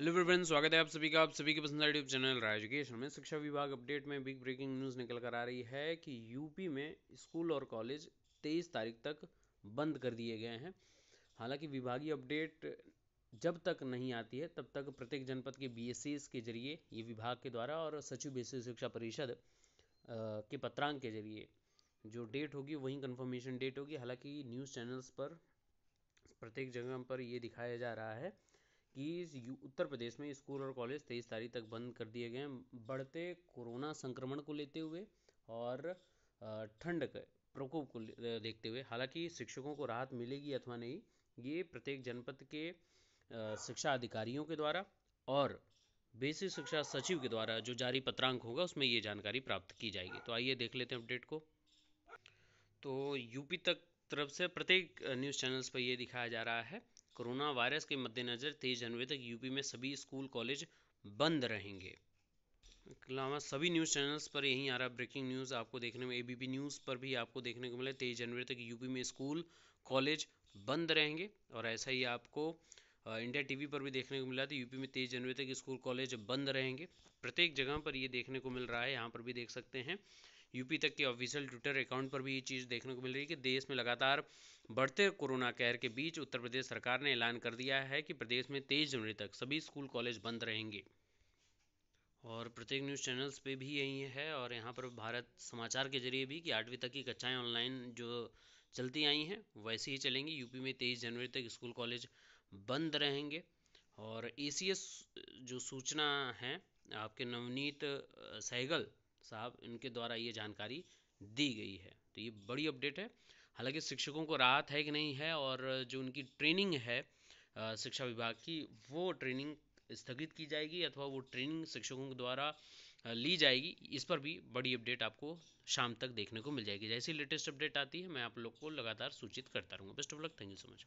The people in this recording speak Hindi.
हेलो फ्रेंड्स स्वागत है आप सभी का आप सभी के पसंद यूट्यूब चैनल राय एजुकेशन में शिक्षा विभाग अपडेट में बिग ब्रेकिंग न्यूज़ निकल कर आ रही है कि यूपी में स्कूल और कॉलेज 23 तारीख तक बंद कर दिए गए हैं हालांकि विभागीय अपडेट जब तक नहीं आती है तब तक प्रत्येक जनपद के बी के जरिए ये विभाग के द्वारा और सचिव बी शिक्षा परिषद के पत्रांक के जरिए जो डेट होगी वही कन्फर्मेशन डेट होगी हालांकि न्यूज़ चैनल्स पर प्रत्येक जगह पर ये दिखाया जा रहा है कि उत्तर प्रदेश में स्कूल और कॉलेज तेईस तारीख तक बंद कर दिए गए हैं बढ़ते कोरोना संक्रमण को लेते हुए और ठंड के प्रकोप को देखते हुए हालांकि शिक्षकों को राहत मिलेगी अथवा नहीं ये प्रत्येक जनपद के शिक्षा अधिकारियों के द्वारा और बेसिक शिक्षा सचिव के द्वारा जो जारी पत्रांक होगा उसमें ये जानकारी प्राप्त की जाएगी तो आइए देख लेते हैं अपडेट को तो यूपी तक तरफ से प्रत्येक न्यूज़ चैनल्स पर ये दिखाया जा रहा है कोरोना वायरस के मद्देनज़र तेईस जनवरी तक यूपी में सभी स्कूल कॉलेज बंद रहेंगे अलावा सभी न्यूज़ चैनल्स पर यहीं आ रहा ब्रेकिंग न्यूज़ आपको देखने में एबीपी न्यूज़ पर भी आपको देखने को मिला तेईस जनवरी तक यूपी में स्कूल कॉलेज बंद रहेंगे और ऐसा ही आपको इंडिया टीवी पर भी देखने को मिला था तो यूपी में तेईस जनवरी तक स्कूल कॉलेज बंद रहेंगे प्रत्येक जगह पर ये देखने को मिल रहा है यहाँ पर भी देख सकते हैं यूपी तक के ऑफिशियल ट्विटर अकाउंट पर भी ये चीज़ देखने को मिल रही है कि देश में लगातार बढ़ते कोरोना कहर के बीच उत्तर प्रदेश सरकार ने ऐलान कर दिया है कि प्रदेश में तेईस जनवरी तक सभी स्कूल कॉलेज बंद रहेंगे और प्रत्येक न्यूज़ चैनल्स पे भी यही है और यहाँ पर भारत समाचार के जरिए भी कि आठवीं तक की कक्षाएं ऑनलाइन जो चलती आई हैं वैसे ही चलेंगी यूपी में तेईस जनवरी तक स्कूल कॉलेज बंद रहेंगे और ए जो सूचना है आपके नवनीत सहगल साहब इनके द्वारा ये जानकारी दी गई है तो ये बड़ी अपडेट है हालांकि शिक्षकों को राहत है कि नहीं है और जो उनकी ट्रेनिंग है शिक्षा विभाग की वो ट्रेनिंग स्थगित की जाएगी अथवा वो ट्रेनिंग शिक्षकों के द्वारा ली जाएगी इस पर भी बड़ी अपडेट आपको शाम तक देखने को मिल जाएगी जैसी लेटेस्ट अपडेट आती है मैं आप लोग को लगातार सूचित करता रहूँगा best of luck thank you so much